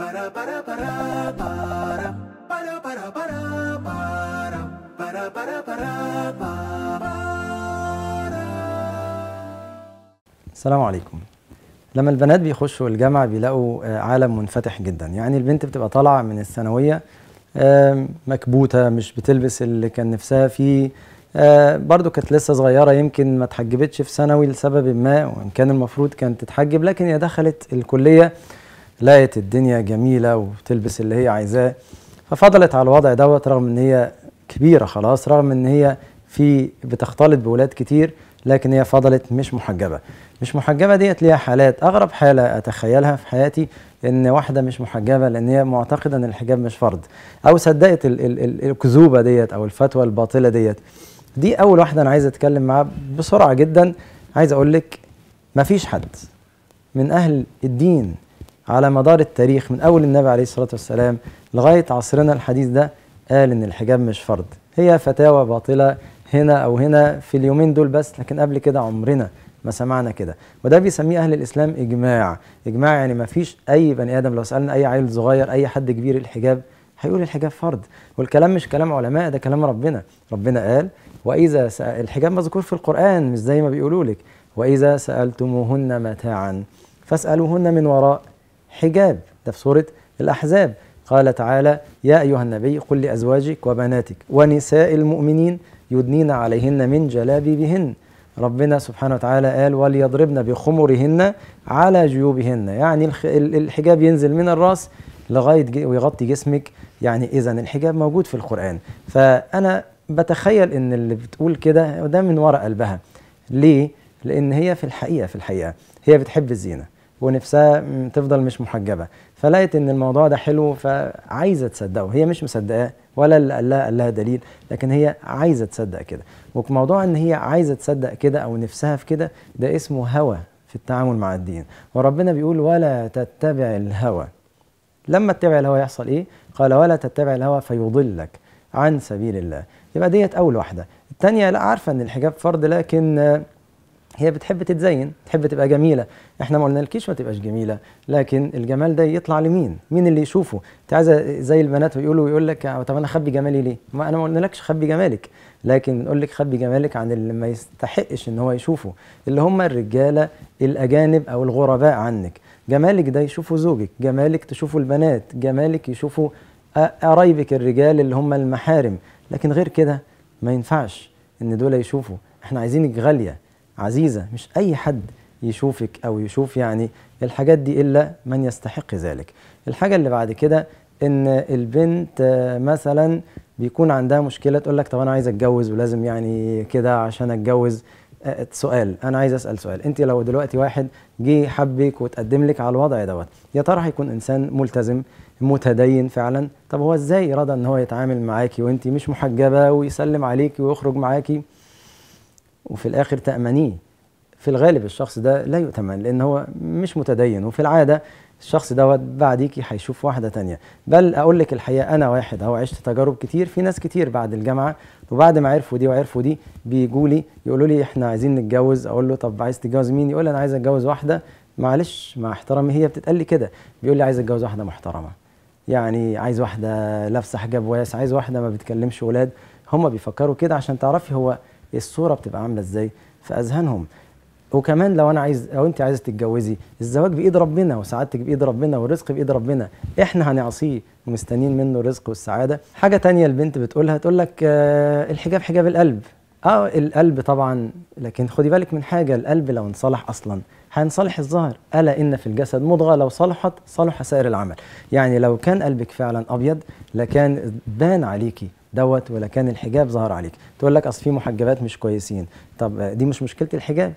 para para para para para para para para para para para para السلام عليكم لما البنات بيخشوا الجامعة بيلاقوا آه، عالم منفتح جدا يعني البنت بتبقى طالعة من الثانوية آه، مكبوتة مش بتلبس اللي كان نفسها فيه آه، برضو كانت لسه صغيرة يمكن ما اتحجبتش في ثانوي لسبب ما وإن كان المفروض كانت تتحجب لكن هي دخلت الكلية لقت الدنيا جميله وبتلبس اللي هي عايزاه ففضلت على الوضع دوت رغم ان هي كبيره خلاص رغم ان هي في بتختلط بولاد كتير لكن هي فضلت مش محجبه مش محجبه ديت ليها حالات اغرب حاله اتخيلها في حياتي ان واحده مش محجبه لان هي معتقده ان الحجاب مش فرض او صدقت الكذوبه ديت او الفتوى الباطله ديت دي اول واحده انا عايز اتكلم معاها بسرعه جدا عايز اقول لك مفيش حد من اهل الدين على مدار التاريخ من أول النبي عليه الصلاة والسلام لغاية عصرنا الحديث ده قال إن الحجاب مش فرض هي فتاوى باطلة هنا أو هنا في اليومين دول بس لكن قبل كده عمرنا ما سمعنا كده وده بيسميه أهل الإسلام إجماع إجماع يعني ما فيش أي بني آدم لو سألنا أي عيل صغير أي حد كبير الحجاب هيقول الحجاب فرض والكلام مش كلام علماء ده كلام ربنا ربنا قال وإذا سأل الحجاب مذكور في القرآن مش زي ما بيقولوا لك وإذا سألتموهن متاعا فاسألوهن من وراء حجاب ده في سورة الأحزاب قال تعالى يا أيها النبي قل لأزواجك وبناتك ونساء المؤمنين يدنين عليهن من جلابيبهن ربنا سبحانه وتعالى قال وليضربن بخمرهن على جيوبهن يعني الحجاب ينزل من الراس لغايه ويغطي جسمك يعني اذا الحجاب موجود في القران فانا بتخيل ان اللي بتقول كده ده من وراء قلبها ليه لان هي في الحقيقه في الحقيقه هي بتحب الزينه ونفسها تفضل مش محجبه فلقت ان الموضوع ده حلو فعايزه تصدقه هي مش مصدقاه ولا اللي قال لها قال لها دليل لكن هي عايزه تصدق كده وموضوع ان هي عايزه تصدق كده او نفسها في كده ده اسمه هوى في التعامل مع الدين وربنا بيقول ولا تتبع الهوى لما تتبع الهوى يحصل ايه قال ولا تتبع الهوى فيضلك عن سبيل الله يبقى ديت اول واحده الثانيه لا عارفه ان الحجاب فرض لكن هي بتحب تتزين تحب تبقى جميله احنا ما قلنالكيش ما تبقاش جميله لكن الجمال ده يطلع لمين مين اللي يشوفه انت عايزه زي البنات ويقولوا ويقول لك آه، طب انا اخبي جمالي ليه ما انا ما قلنالكش خبي جمالك لكن بنقول لك خبي جمالك عن اللي ما يستحقش ان هو يشوفه اللي هم الرجاله الاجانب او الغرباء عنك جمالك ده يشوفه زوجك جمالك تشوفه البنات جمالك يشوفه قرايبك الرجال اللي هم المحارم لكن غير كده ما ينفعش ان دول يشوفوا احنا عايزينك غاليه عزيزة مش أي حد يشوفك أو يشوف يعني الحاجات دي إلا من يستحق ذلك الحاجة اللي بعد كده إن البنت مثلا بيكون عندها مشكلة تقول لك طب أنا عايز أتجوز ولازم يعني كده عشان أتجوز أه، أه، سؤال انا عايز اسال سؤال انت لو دلوقتي واحد جه حبك وتقدم لك على الوضع دوت يا ترى هيكون انسان ملتزم متدين فعلا طب هو ازاي رضى ان هو يتعامل معاكي وانت مش محجبه ويسلم عليكي ويخرج معاكي وفي الآخر تأمنيه في الغالب الشخص ده لا يؤتمن لأن هو مش متدين وفي العادة الشخص دوت بعديكي هيشوف واحدة تانية بل أقول لك الحقيقة أنا واحد أهو عشت تجارب كتير في ناس كتير بعد الجامعة وبعد ما عرفوا دي وعرفوا دي بيجوا لي يقولوا لي إحنا عايزين نتجوز أقول له طب عايز تتجوز مين يقول لي أنا عايز أتجوز واحدة معلش مع احترامي هي بتتقال لي كده بيقول لي عايز أتجوز واحدة محترمة يعني عايز واحدة لابسة حجاب واسع عايز واحدة ما بتكلمش ولاد هما بيفكروا كده عشان تعرفي هو الصوره بتبقى عامله ازاي في اذهانهم وكمان لو انا عايز لو انت عايزه تتجوزي الزواج بايد ربنا وسعادتك بايد ربنا والرزق بايد ربنا احنا هنعصيه ومستنيين منه الرزق والسعاده حاجه تانية البنت بتقولها تقول لك آه الحجاب حجاب القلب اه القلب طبعا لكن خدي بالك من حاجه القلب لو انصلح اصلا هينصلح الظاهر الا ان في الجسد مضغه لو صلحت صلح سائر العمل يعني لو كان قلبك فعلا ابيض لكان بان عليكي دوت ولا كان الحجاب ظهر عليك تقول لك اصل في محجبات مش كويسين طب دي مش مشكله الحجاب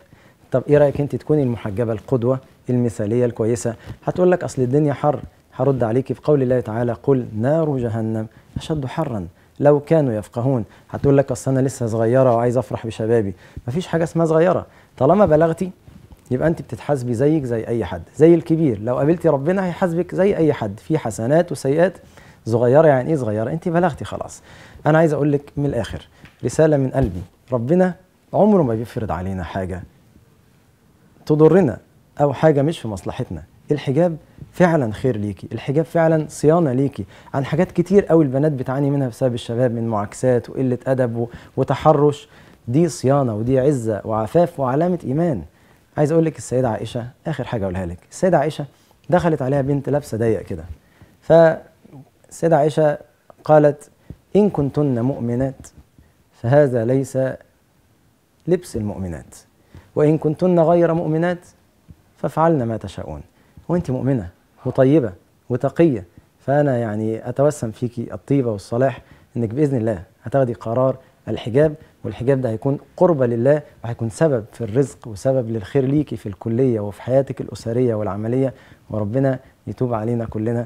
طب ايه رايك انت تكوني المحجبه القدوه المثاليه الكويسه هتقول لك اصل الدنيا حر هرد عليكي بقول الله تعالى قل نار جهنم اشد حرا لو كانوا يفقهون هتقول لك اصل انا لسه صغيره وعايز افرح بشبابي مفيش حاجه اسمها صغيره طالما بلغتي يبقى انت بتتحاسبي زيك زي اي حد زي الكبير لو قابلتي ربنا هيحاسبك زي اي حد في حسنات وسيئات صغيره يعني ايه صغيره انت بلغتي خلاص انا عايز اقول لك من الاخر رساله من قلبي ربنا عمره ما بيفرض علينا حاجه تضرنا او حاجه مش في مصلحتنا الحجاب فعلا خير ليكي الحجاب فعلا صيانه ليكي عن حاجات كتير قوي البنات بتعاني منها بسبب الشباب من معاكسات وقله ادب وتحرش دي صيانه ودي عزه وعفاف وعلامه ايمان عايز اقول لك السيده عائشه اخر حاجه اقولها لك السيده عائشه دخلت عليها بنت لابسه ضيق كده ف السيدة عائشة قالت إن كنتن مؤمنات فهذا ليس لبس المؤمنات وإن كنتن غير مؤمنات فافعلن ما تشاءون وأنت مؤمنة وطيبة وتقية فأنا يعني أتوسم فيك الطيبة والصلاح إنك بإذن الله هتاخدي قرار الحجاب والحجاب ده هيكون قربة لله وهيكون سبب في الرزق وسبب للخير ليكي في الكلية وفي حياتك الأسرية والعملية وربنا يتوب علينا كلنا